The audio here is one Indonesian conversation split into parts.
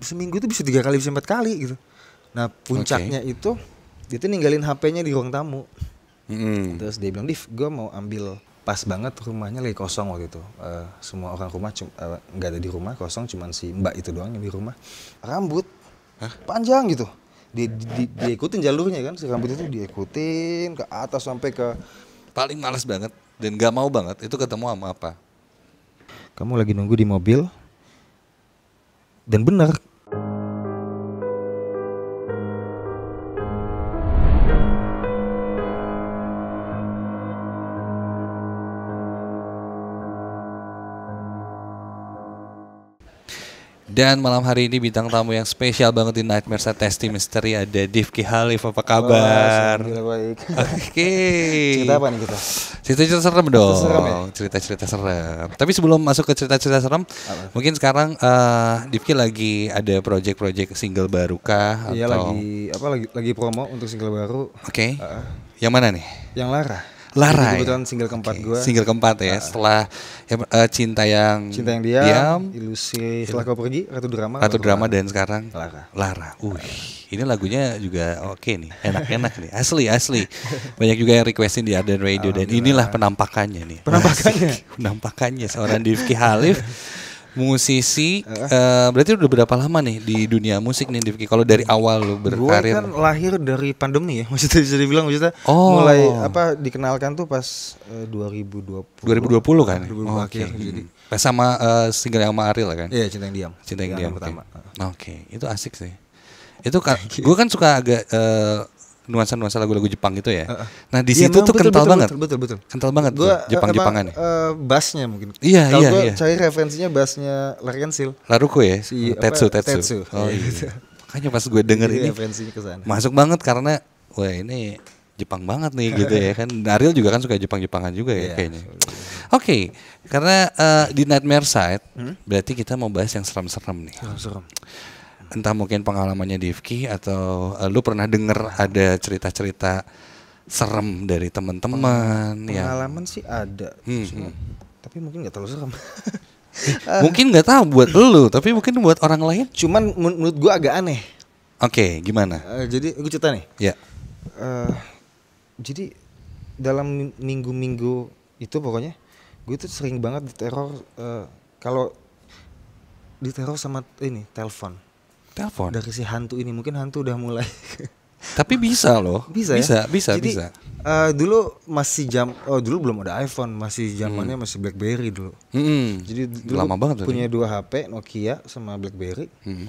seminggu itu bisa tiga kali bisa empat kali gitu nah puncaknya okay. itu dia tuh ninggalin HP-nya di ruang tamu mm. terus dia bilang Div gue mau ambil pas banget rumahnya lagi kosong waktu itu uh, semua orang rumah eh, nggak uh, ada di rumah kosong cuma si mbak itu doang yang di rumah rambut Hah? panjang gitu dia, di, di, ikutin jalurnya kan si rambut itu diikutin ke atas sampai ke paling malas banget dan gak mau banget itu ketemu sama apa kamu lagi nunggu di mobil dan benar Dan malam hari ini bintang tamu yang spesial banget di Nightmare Testi Misteri ada Divki Halif. Apa kabar? Oh, baik. Oke. Okay. cerita apa nih kita? Cerita-cerita serem dong. Ya? Cerita-cerita serem, Tapi sebelum masuk ke cerita-cerita serem, apa? mungkin sekarang uh, eh, Divki lagi ada project-project single baru kah? Iya lagi apa lagi lagi promo untuk single baru. Oke. Okay. Uh, yang mana nih? Yang Lara. Larai. Ini kebetulan single keempat okay. gue. Single keempat ya. Uh, setelah ya, uh, cinta yang cinta yang diam, diam ilusi setelah kau pergi, ratu drama. Ratu, drama dan sekarang Lara. Lara. Uih, ini lagunya juga oke okay nih, enak-enak nih, asli asli. Banyak juga yang requestin di Arden Radio dan inilah penampakannya nih. Penampakannya. penampakannya seorang Divki Halif musisi uh. Uh, berarti udah berapa lama nih di dunia musik nih Divki kalau dari awal lu berkarir Gue kan lahir dari pandemi ya maksudnya bisa dibilang maksudnya oh. mulai apa dikenalkan tuh pas uh, 2020 2020 kan 2020 oh, akhir okay. jadi pas eh, sama uh, single yang sama Ariel ya, kan iya cinta yang diam cinta yang, diam, diam okay. pertama oke okay. itu asik sih itu kan gue kan suka agak uh, nuansa-nuansa lagu-lagu Jepang gitu ya. Uh, Nah, di iya, situ iya, tuh betul, kental betul, banget. Betul, betul, betul. Kental banget gua, Jepang-Jepangan. Eh, uh, eh, bassnya mungkin. Iya, Kalo iya, gua iya. cari referensinya bassnya Larkensil. Laruko ya? Si, oh, tetsu, apa, tetsu, tetsu. Oh iya. iya. Gitu. Makanya pas gue denger iya, ini referensinya kesana. masuk banget karena wah ini Jepang banget nih gitu ya kan. Ariel juga kan suka Jepang-Jepangan juga ya yeah, kayaknya. Oke, okay, karena uh, di Nightmare Side hmm? berarti kita mau bahas yang serem-serem nih. Serem-serem entah mungkin pengalamannya Divki atau uh, lu pernah dengar ada cerita-cerita serem dari teman-teman ya. Pengalaman sih ada. Hmm, hmm, Tapi mungkin nggak terlalu serem. mungkin nggak tahu buat lu, tapi mungkin buat orang lain. Cuman menurut gua agak aneh. Oke, okay, gimana? Uh, jadi gua cerita nih. Ya. Yeah. Uh, jadi dalam minggu-minggu itu pokoknya gua itu sering banget diteror uh, kalau diteror sama ini telepon telepon dari si hantu ini mungkin hantu udah mulai tapi bisa loh bisa ya? bisa ya? bisa Jadi, bisa uh, dulu masih jam oh dulu belum ada iPhone masih zamannya hmm. masih BlackBerry dulu hmm. jadi dulu lama banget punya dua HP Nokia sama BlackBerry hmm.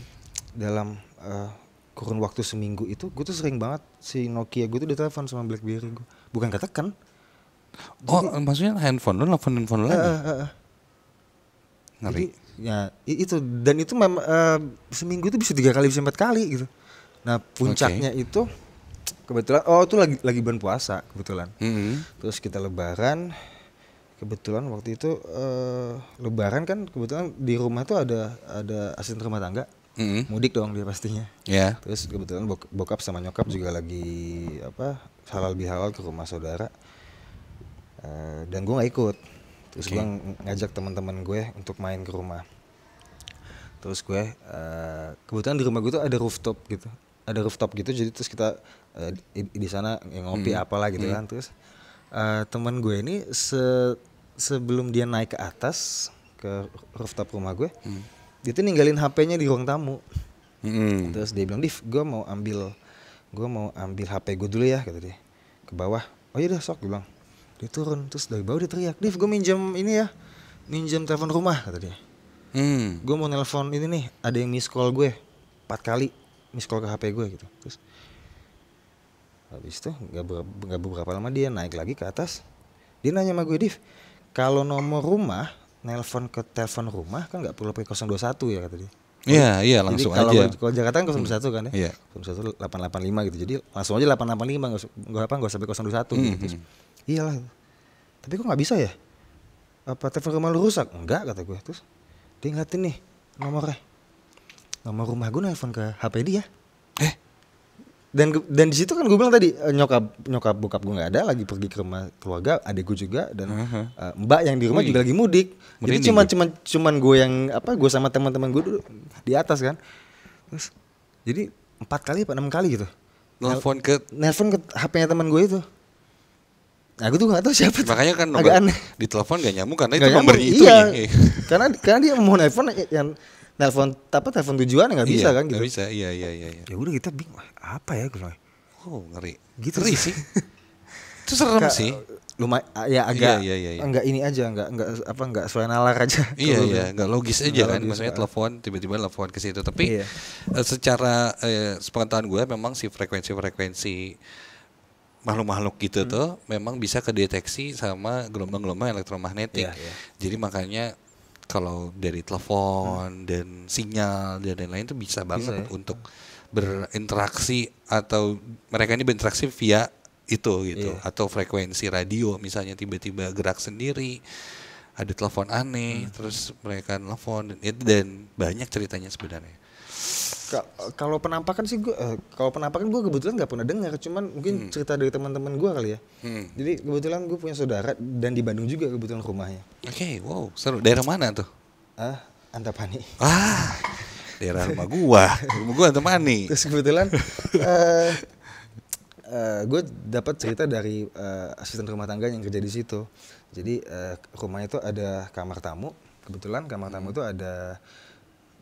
dalam uh, kurun waktu seminggu itu gue tuh sering banget si Nokia gue tuh ditelepon sama BlackBerry gue bukan katakan oh maksudnya handphone lo nelfon handphone lagi uh, uh, uh. Ngeri. Jadi ya itu dan itu mem, uh, eh, seminggu itu bisa tiga kali bisa empat kali gitu nah puncaknya okay. itu kebetulan oh itu lagi lagi bulan puasa kebetulan mm -hmm. terus kita lebaran kebetulan waktu itu uh, lebaran kan kebetulan di rumah tuh ada ada asisten rumah tangga mm -hmm. mudik dong dia pastinya yeah. terus kebetulan bok bokap sama nyokap juga lagi apa halal bihalal ke rumah saudara uh, dan gua nggak ikut terus okay. gue ngajak teman-teman gue ya untuk main ke rumah terus gue uh, kebetulan di rumah gue tuh ada rooftop gitu ada rooftop gitu jadi terus kita uh, di, di sana ya ngopi hmm. apalah gitu hmm. kan terus uh, teman gue ini se sebelum dia naik ke atas ke rooftop rumah gue hmm. dia tuh ninggalin HP-nya di ruang tamu hmm. terus dia bilang div gue mau ambil gue mau ambil HP gue dulu ya kata dia ke bawah oh iya udah sok gue bilang dia turun terus dari bawah dia teriak Div gue minjem ini ya minjem telepon rumah kata dia hmm. gue mau nelpon ini nih ada yang miss call gue empat kali miss call ke HP gue gitu terus habis itu nggak beberapa, beberapa lama dia naik lagi ke atas dia nanya sama gue Div kalau nomor rumah nelpon ke telepon rumah kan nggak perlu pakai 021 ya kata dia Iya, iya langsung jadi, aja. Kalau, Jakarta kan 021 hmm. kan ya? Iya. 885 gitu. Jadi langsung aja 885 enggak apa enggak usah sampai 021 mm -hmm. gitu iyalah tapi kok nggak bisa ya apa telepon rumah lu rusak enggak kata gue terus dia ngeliatin nih nomornya nomor rumah gue nelfon ke HP dia eh dan dan di situ kan gue bilang tadi eh, nyokap nyokap bokap gue nggak ada lagi pergi ke rumah keluarga adik gue juga dan uh -huh. uh, eh, mbak yang di rumah Ui. juga lagi mudik Merinding jadi cuman cuman cuman gue yang apa gue sama teman-teman gue dulu di atas kan terus jadi empat kali apa enam kali gitu nelfon ke nelfon ke HPnya teman gue itu Aku tuh gak tahu siapa Makanya kan agak aneh. Di telepon gak nyamuk karena gak itu nomor itu. Iya. karena karena dia mau nelfon yang telepon apa telepon tujuan iya, kan gitu. nggak bisa iya, kan gitu. Gak bisa. Iya iya iya. Ya udah kita bingung apa ya gue. Oh ngeri. Gitu ngeri sih. itu serem Kak, sih. Lumayan ah, ya agak iya, iya, iya. enggak iya. ini aja enggak enggak apa enggak sesuai nalar aja. Iya iya, enggak logis aja enggak kan logis maksudnya ah. telepon tiba-tiba telepon ke situ tapi iya. Eh, secara eh, sepengetahuan gue memang si frekuensi-frekuensi frekuensi frekuensi makhluk-makhluk gitu hmm. tuh memang bisa kedeteksi sama gelombang-gelombang elektromagnetik. Yeah, yeah. Jadi makanya kalau dari telepon hmm. dan sinyal dan lain-lain itu bisa banget bisa, ya? untuk berinteraksi atau mereka ini berinteraksi via itu gitu yeah. atau frekuensi radio misalnya tiba-tiba gerak sendiri ada telepon aneh hmm. terus mereka telepon dan, dan banyak ceritanya sebenarnya kalau penampakan sih gue uh, kalau penampakan gue kebetulan nggak pernah dengar cuman mungkin hmm. cerita dari teman-teman gue kali ya hmm. jadi kebetulan gue punya saudara dan di Bandung juga kebetulan rumahnya oke okay, wow seru daerah mana tuh ah uh, Antapani ah daerah rumah gue. rumah gue Antapani terus kebetulan uh, eh, Uh, eh, gue dapat cerita dari uh, asisten rumah tangga yang kerja di situ. Jadi uh, rumahnya itu ada kamar tamu. Kebetulan kamar tamu hmm. itu hmm. ada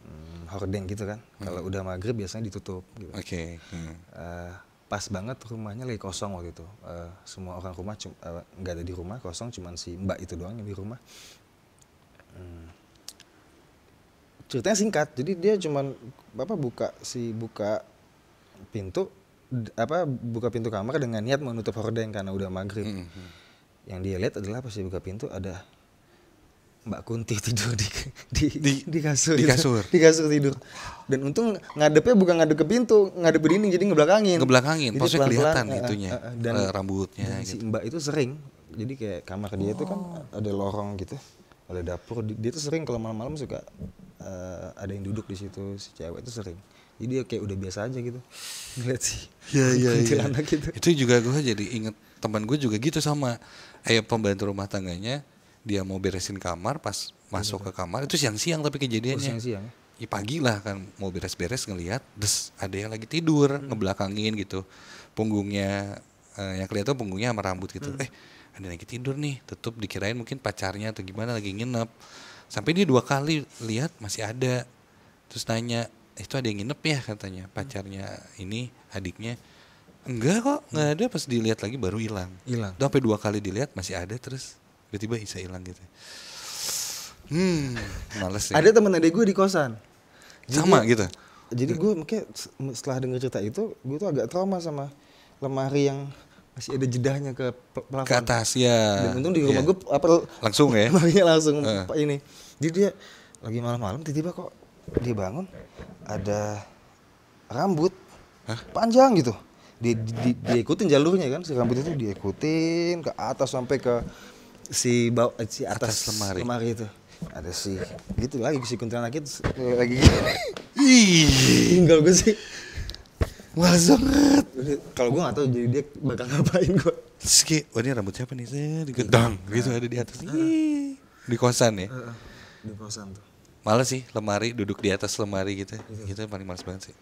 hmm, horden gitu kan. Hmm. Kalau udah maghrib biasanya ditutup. Gitu. Oke. Okay. Hmm. Uh, pas banget rumahnya lagi kosong waktu itu. Uh, semua orang rumah eh, nggak uh, ada di rumah, kosong cuman si Mbak itu doang yang di rumah. Hmm. Ceritanya singkat, jadi dia cuman bapak buka si buka pintu apa buka pintu kamar dengan niat menutup horden karena udah maghrib. Hmm, -hmm. Yang dia lihat adalah pas dia buka pintu ada Mbak Kunti tidur di di di, di kasur di kasur di kasur tidur dan untung ngadepnya bukan ngadep ke pintu ngadep dinding jadi ngebelakangin ngebelakangin jadi kelihatan uh, itunya uh, dan uh, rambutnya dan gitu. si Mbak itu sering jadi kayak kamar dia kan oh. kan ada lorong gitu ada dapur dia itu sering kalau malam-malam suka uh, ada yang duduk di situ si cewek itu sering jadi dia kayak udah biasa aja gitu ngeliat sih ya, ya, ya. gitu itu juga gue jadi inget teman gue juga gitu sama ayah pembantu rumah tangganya dia mau beresin kamar pas iya, masuk ke kamar itu siang-siang tapi kejadiannya. Oh, siang-siang. Ya pagi lah kan mau beres-beres ngelihat, des ada yang lagi tidur hmm. ngebelakangin gitu, punggungnya eh, yang kelihatan punggungnya sama rambut gitu. Hmm. Eh ada yang lagi tidur nih, tutup dikirain mungkin pacarnya atau gimana lagi nginep. Sampai dia dua kali lihat masih ada, terus nanya eh, itu ada yang nginep ya katanya hmm. pacarnya ini adiknya enggak kok nggak hmm. ada pas dilihat lagi baru hilang hilang sampai dua kali dilihat masih ada terus tiba-tiba bisa hilang gitu hmm males sih. ada teman adik gue di kosan jadi, sama gitu jadi gue mungkin setelah dengar cerita itu gue tuh agak trauma sama lemari yang masih ada jedahnya ke pelafon ke atas ya dan untung di rumah yeah. gue apa langsung ya lemarinya langsung uh. ini jadi dia lagi malam-malam tiba-tiba kok dia bangun ada rambut Hah? panjang gitu dia, di, diikutin jalurnya kan si rambut itu diikutin ke atas sampai ke si bau, eh, si atas, atas lemari. lemari itu ada si gitu lagi si kuntilanak itu lagi tinggal gue sih Males banget. Kalau gue gak tau jadi dia bakal ngapain gue. Terus kayak, ini rambut siapa nih? Saya eh, digedang nah, gitu ada di atas. Uh, di kosan ya? Uh, di kosan tuh. Males sih lemari, duduk di atas lemari gitu. Iya. itu gitu paling males banget sih.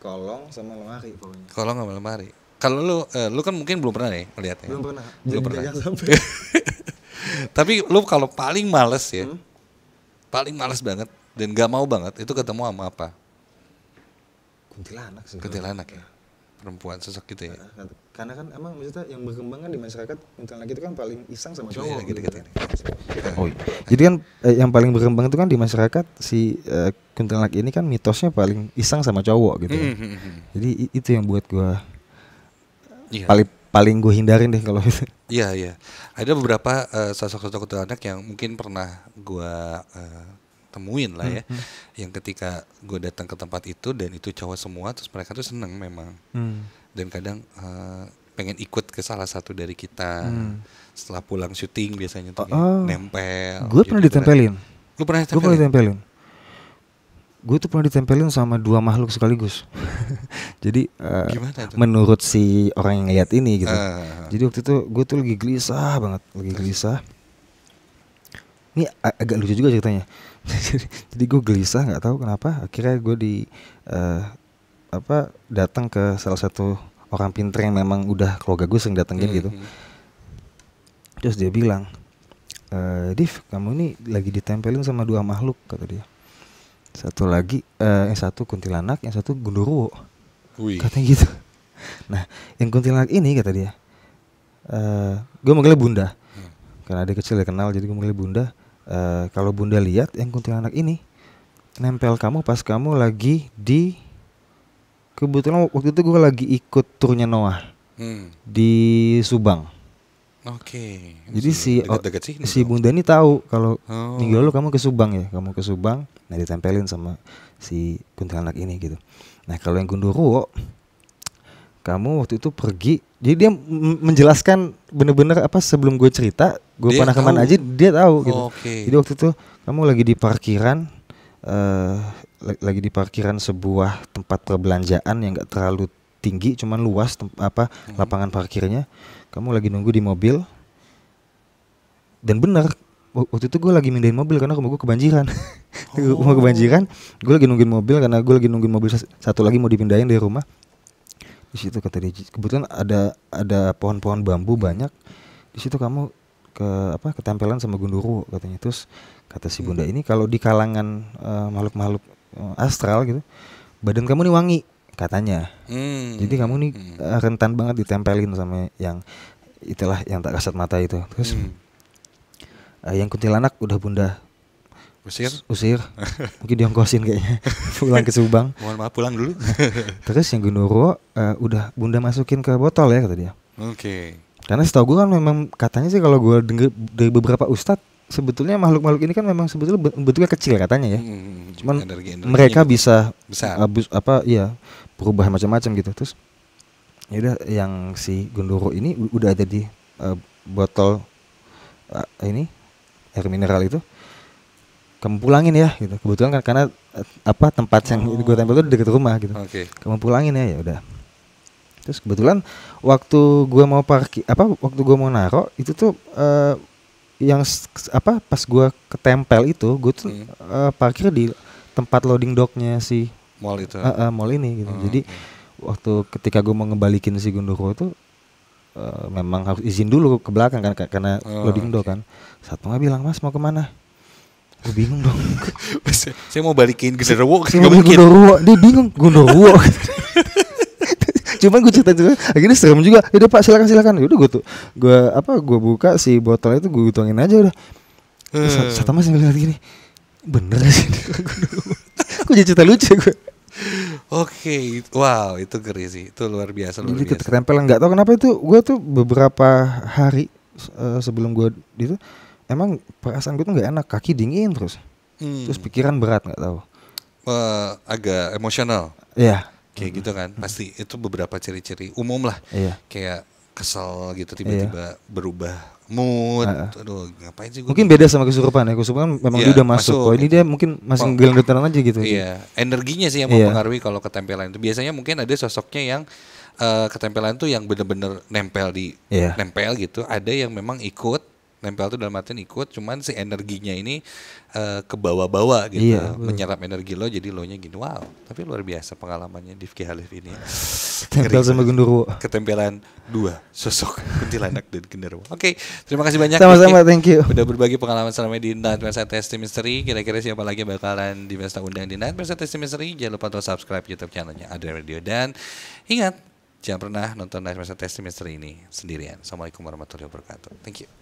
Kolong sama lemari pokoknya. Kolong sama lemari. Kalau lu, uh, lu kan mungkin belum pernah nih melihatnya. Belum pernah. Belum jadi pernah. Jangan sampai. Tapi lu kalau paling males ya, hmm? paling males banget dan gak mau banget itu ketemu sama apa? Kuntilanak sih. Kuntilanak ya. Iya. Perempuan sosok gitu ya. Karena kan emang maksudnya yang berkembang kan di masyarakat kuntilanak itu kan paling iseng sama iya, cowok. Ya, gitu, gitu, gitu. Oh, iya. Jadi kan eh, yang paling berkembang itu kan di masyarakat si eh, kuntilanak ini kan mitosnya paling iseng sama cowok gitu. Ya? Hmm, hmm, hmm. Jadi itu yang buat gue yeah. paling paling gue hindarin deh kalau itu. Iya iya. Ada beberapa sosok eh, sosok-sosok kuntilanak yang mungkin pernah gue uh, temuin lah ya. Hmm, hmm. Yang ketika gue datang ke tempat itu dan itu cowok semua, terus mereka tuh seneng memang. Hmm. Dan kadang uh, pengen ikut ke salah satu dari kita. Hmm. Setelah pulang syuting biasanya tuh oh, oh. nempel. Gue pernah gitu kan. ditempelin. Lu pernah ditempelin? Gue pernah ditempelin gue tuh pernah ditempelin sama dua makhluk sekaligus. jadi uh, menurut si orang yang ngeliat ini gitu. Uh. Jadi waktu itu gue tuh lagi gelisah banget, lagi gelisah. Ini ag agak lucu juga ceritanya. jadi, gue gelisah nggak tahu kenapa. Akhirnya gue di uh, apa datang ke salah satu orang pinter yang memang udah keluarga gue sering datengin hmm, gitu. Hmm. Terus dia bilang, e, Div, kamu ini lagi ditempelin sama dua makhluk kata dia satu lagi eh, yang satu kuntilanak yang satu gundurwo Ui. katanya gitu nah yang kuntilanak ini kata dia uh, eh, gue manggilnya bunda hmm. karena dia kecil ya kenal jadi gue manggilnya bunda uh, kalau bunda lihat yang kuntilanak ini nempel kamu pas kamu lagi di kebetulan waktu itu gue lagi ikut turnya Noah hmm. di Subang Oke. Okay. Jadi si deket -deket sini si bunda Bung Dani tahu kalau oh. minggu lalu kamu ke Subang ya, kamu ke Subang, nah ditempelin sama si kuntilanak ini gitu. Nah kalau yang Gundurwo, kamu waktu itu pergi, jadi dia menjelaskan benar-benar apa sebelum gue cerita, gue pernah kemana aja dia tahu gitu. Oh, okay. Jadi waktu itu kamu lagi di parkiran, uh, lagi di parkiran sebuah tempat perbelanjaan yang gak terlalu tinggi cuman luas apa hmm. lapangan parkirnya kamu lagi nunggu di mobil dan benar waktu itu gue lagi mindahin mobil karena rumah gue kebanjiran oh. rumah kebanjiran gue lagi nungguin mobil karena gue lagi nungguin mobil satu lagi mau dipindahin dari rumah di situ kata dia kebetulan ada ada pohon-pohon bambu banyak di situ kamu ke apa ketempelan sama gunduru katanya terus kata si bunda hmm. ini kalau di kalangan uh, makhluk-makhluk eh, astral gitu badan kamu nih wangi katanya. Hmm. Jadi kamu nih hmm. Eh, rentan banget ditempelin sama yang itulah yang tak kasat mata itu. Terus hmm. uh, yang kuntilanak udah bunda usir usir mungkin dia diongkosin kayaknya pulang ke Subang mohon maaf pulang dulu terus yang Gunuro uh, udah bunda masukin ke botol ya kata dia oke okay. karena setahu gue kan memang katanya sih kalau gue dengar dari beberapa ustadz sebetulnya makhluk-makhluk ini kan memang sebetulnya bentuknya kecil katanya ya. Hmm, hmm, hmm. Cuman energi, mereka bisa besar. abus apa ya perubahan macam-macam gitu. Terus ya udah yang si Gondoro ini udah ada di uh, botol uh, ini air mineral itu kamu pulangin ya gitu kebetulan kan karena eh, apa tempat yang oh. gue tempel itu deket rumah gitu okay. kamu pulangin ya ya udah terus kebetulan waktu gue mau parkir apa waktu gue mau naro itu tuh uh, yang apa pas gue ketempel itu gua tuh hmm. uh, parkir di tempat loading docknya si mall itu uh, uh, mall ini gitu hmm. jadi waktu ketika gua mau ngebalikin si Gundoro itu uh, memang harus izin dulu ke belakang kan karena oh, loading dock kan satu nggak bilang mas mau kemana gue bingung dong saya mau balikin Gundoro saya mau balikin Gundoro dia bingung Gundoro cuman gue cerita juga akhirnya serem juga ya udah pak silakan silakan ya udah gue tuh gue apa gue buka si botol itu gue tuangin aja udah hmm. satu eh. masih ngeliat gini bener sih gue jadi cerita lucu ya gue Oke, okay. wow itu keren sih, itu luar biasa luar Jadi biasa. ketempel nggak tahu kenapa itu, gue tuh beberapa hari uh, sebelum gue itu emang perasaan gue tuh nggak enak, kaki dingin terus, hmm. terus pikiran berat nggak tau. Uh, eh, agak emosional. Iya, kayak hmm. gitu kan pasti itu beberapa ciri-ciri umum lah iya. kayak kesel gitu iya. tiba-tiba iya. berubah mood uh, aduh ngapain sih gua mungkin gitu? beda sama kesurupan ya kesurupan kan memang iya, dia udah masuk, masuk. Oh, ini dia mungkin masih oh. gelenggetan aja gitu iya energinya sih yang iya. mempengaruhi kalau ketempelan itu biasanya mungkin ada sosoknya yang uh, ketempelan tuh yang bener-bener nempel di iya. nempel gitu ada yang memang ikut nempel tuh dalam artian ikut cuman si energinya ini uh, ke bawah-bawah gitu iya, menyerap energi lo jadi lo nya gini wow tapi luar biasa pengalamannya di Fikih Halif ini tempel sama genderuwo ketempelan dua sosok kuntilanak dan genderuwo oke okay, terima kasih banyak sama-sama thank you udah berbagi pengalaman selama di Nightmare Testing Mystery kira-kira siapa lagi bakalan di Mesta undang di Nightmare Testing Mystery jangan lupa untuk subscribe YouTube channelnya Adria Radio dan ingat jangan pernah nonton Nightmare Testing Mystery ini sendirian assalamualaikum warahmatullahi wabarakatuh thank you